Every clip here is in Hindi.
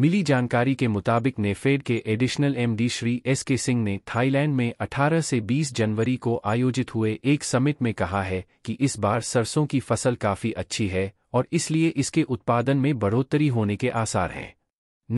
मिली जानकारी के मुताबिक नेफेड के एडिशनल एमडी श्री एस के सिंह ने थाईलैंड में 18 से 20 जनवरी को आयोजित हुए एक समिट में कहा है कि इस बार सरसों की फसल काफ़ी अच्छी है और इसलिए इसके उत्पादन में बढ़ोतरी होने के आसार हैं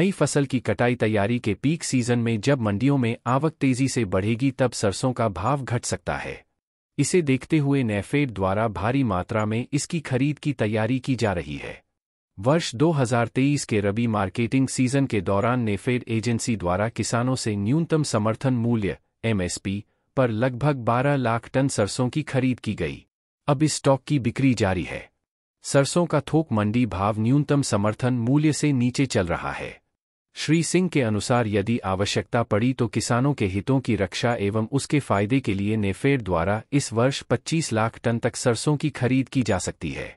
नई फसल की कटाई तैयारी के पीक सीजन में जब मंडियों में आवक तेजी से बढ़ेगी तब सरसों का भाव घट सकता है इसे देखते हुए नेफेड द्वारा भारी मात्रा में इसकी खरीद की तैयारी की जा रही है वर्ष 2023 के रबी मार्केटिंग सीजन के दौरान नेफेड एजेंसी द्वारा किसानों से न्यूनतम समर्थन मूल्य एमएसपी पर लगभग 12 लाख टन सरसों की खरीद की गई अब इस स्टॉक की बिक्री जारी है सरसों का थोक मंडी भाव न्यूनतम समर्थन मूल्य से नीचे चल रहा है श्री सिंह के अनुसार यदि आवश्यकता पड़ी तो किसानों के हितों की रक्षा एवं उसके फायदे के लिए नेफेड द्वारा इस वर्ष 25 लाख टन तक सरसों की खरीद की जा सकती है